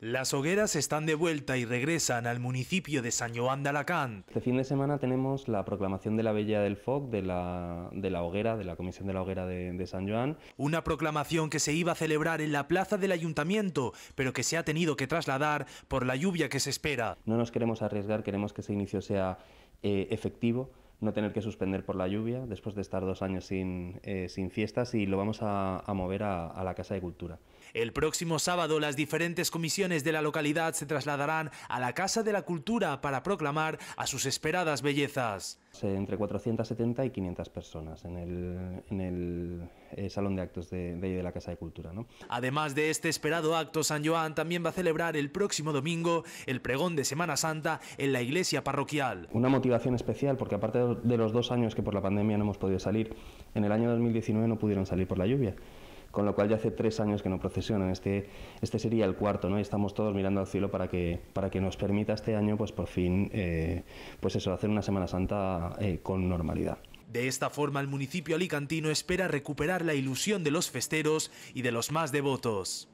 Las hogueras están de vuelta y regresan al municipio de San Joan de Alacant. Este fin de semana tenemos la proclamación de la Bella del Foc de la, hoguera, de la Comisión de la Hoguera de, San Joan. Una proclamación que se iba a celebrar en la plaza del ayuntamiento, pero que se ha tenido que trasladar por la lluvia que se espera. No nos queremos arriesgar, queremos que ese inicio sea eh, efectivo no tener que suspender por la lluvia después de estar dos años sin, eh, fiestas y lo vamos a, mover a, la Casa de Cultura. El próximo sábado las diferentes comisiones de la localidad se trasladarán a la Casa de la Cultura para proclamar a sus esperadas bellezas. Entre 470 y 500 personas en el eh, Salón de Actos de, la Casa de Cultura. Además de este esperado acto, San Joan también va a celebrar el próximo domingo el pregón de Semana Santa en la iglesia parroquial. Una motivación especial porque aparte de los dos años que por la pandemia no hemos podido salir, en el año 2019 no pudieron salir por la lluvia con lo cual ya hace tres años que no procesionan. Este, este sería el cuarto, ¿no? Y estamos todos mirando al cielo para que, para que nos permita este año, pues por fin, eh, pues eso, hacer una Semana Santa eh, con normalidad. De esta forma el municipio alicantino espera recuperar la ilusión de los festeros y de los más devotos.